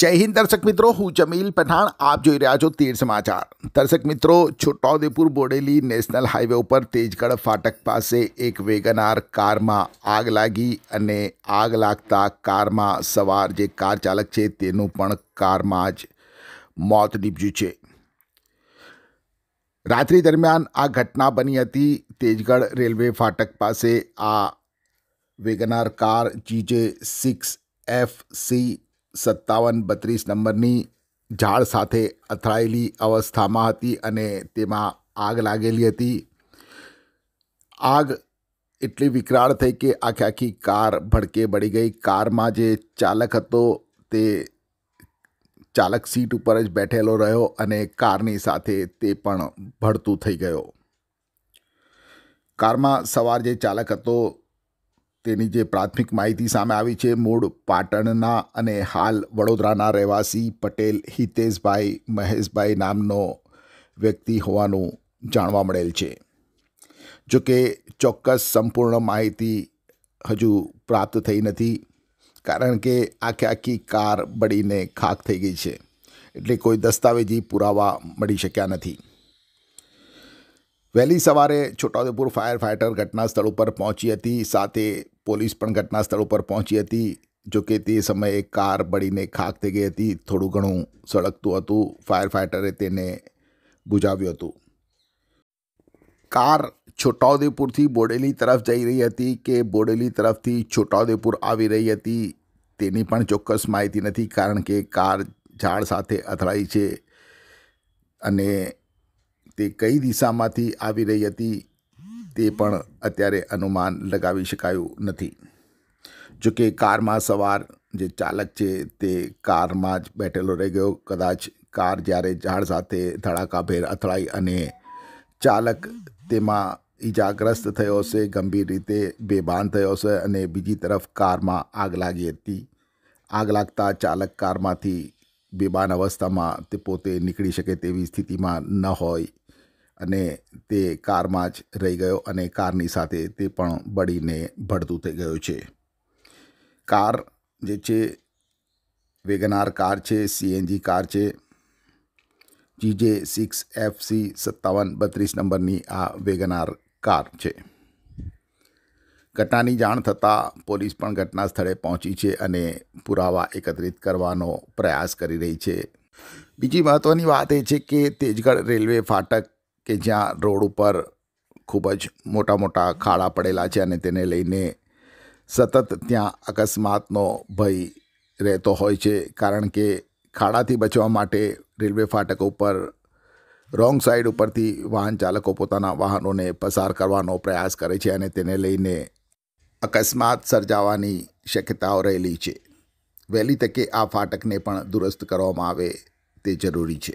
જય હિન્દ દર્શક મિત્રો હું જમીલ પઠાણ આપ જોઈ રહ્યા છો તીર સમાચાર દર્શક મિત્રો છોટાઉદેપુર બોડેલી નેશનલ હાઈવે ઉપર તેજગઢ ફાટક પાસે એક વેગનાર કારમાં આગ લાગી અને આગ લાગતા કારમાં સવાર જે કાર ચાલક છે તેનું પણ કારમાં જ મોત નીપજ્યું છે રાત્રિ દરમિયાન આ ઘટના બની હતી તેજગઢ રેલવે ફાટક પાસે આ WagonR car GJ six F C સત્તાવન બત્રીસ નંબરની ઝાડ સાથે અથડાયેલી અવસ્થામાં હતી અને તેમાં આગ લાગેલી હતી આગ એટલી વિકરાળ થઈ કે આખી આખી કાર ભડકે બળી ગઈ કારમાં જે ચાલક હતો તે ચાલક સીટ ઉપર જ બેઠેલો રહ્યો અને કારની સાથે તે પણ ભળતું થઈ ગયો કારમાં સવાર જે ચાલક હતો તેની જે પ્રાથમિક માહિતી સામે આવી છે મૂળ પાટણના અને હાલ વડોદરાના રહેવાસી પટેલ હિતેશભાઈ મહેશભાઈ નામનો વ્યક્તિ હોવાનું જાણવા મળેલ છે જો કે ચોક્કસ સંપૂર્ણ માહિતી હજુ પ્રાપ્ત થઈ નથી કારણ કે આખે આખી કાર બળીને ખાક થઈ ગઈ છે એટલે કોઈ દસ્તાવેજી પુરાવા મળી શક્યા નથી વહેલી સવારે છોટાઉદેપુર ફાયર ફાઇટર ઘટના સ્થળ ઉપર પહોંચી હતી સાથે પોલીસ પણ ઘટના સ્થળ ઉપર પહોંચી હતી જો કે તે સમયે કાર બળીને ખાખ થઈ ગઈ હતી થોડું ઘણું સળગતું હતું ફાયર ફાઇટરે તેને બુજાવ્યું હતું કાર છોટાઉદેપુરથી બોડેલી તરફ જઈ રહી હતી કે બોડેલી તરફથી છોટાઉદેપુર આવી રહી હતી તેની પણ ચોક્કસ માહિતી નથી કારણ કે કાર ઝાડ સાથે અથડાઈ છે અને તે કઈ દિશામાંથી આવી રહી હતી તે પણ અત્યારે અનુમાન લગાવી શકાયું નથી જોકે કારમાં સવાર જે ચાલક છે તે કારમાં જ બેઠેલો રહી ગયો કદાચ કાર જ્યારે ઝાડ સાથે ધડાકાભેર અથડાઈ અને ચાલક તેમાં ઈજાગ્રસ્ત થયો હશે ગંભીર રીતે બેભાન થયો હશે અને બીજી તરફ કારમાં આગ લાગી હતી આગ લાગતા ચાલક કારમાંથી બેબાન અવસ્થામાં તે પોતે નીકળી શકે તેવી સ્થિતિમાં ન હોય અને તે કારમાં જ રહી ગયો અને કારની સાથે તે પણ બળીને ભડતું થઈ ગયો છે કાર જે છે વેગનાર કાર છે સીએનજી કાર છે જીજે સિક્સ એફ સી સત્તાવન બત્રીસ નંબરની આ વેગનાર કાર છે ઘટનાની જાણ થતાં પોલીસ પણ ઘટના સ્થળે પહોંચી છે અને પુરાવા એકત્રિત કરવાનો પ્રયાસ કરી રહી છે બીજી મહત્ત્વની વાત એ છે કે તેજગઢ રેલવે ફાટક કે જ્યાં રોડ ઉપર ખૂબ જ મોટા મોટા ખાડા પડેલા છે અને તેને લઈને સતત ત્યાં અકસ્માતનો ભય રહેતો હોય છે કારણ કે ખાડાથી બચવા માટે રેલવે ફાટક ઉપર રોંગ સાઈડ ઉપરથી વાહન ચાલકો પોતાના વાહનોને પસાર કરવાનો પ્રયાસ કરે છે અને તેને લઈને અકસ્માત સર્જાવાની શક્યતાઓ રહેલી છે વહેલી તકે આ ફાટકને પણ દુરસ્ત કરવામાં આવે તે જરૂરી છે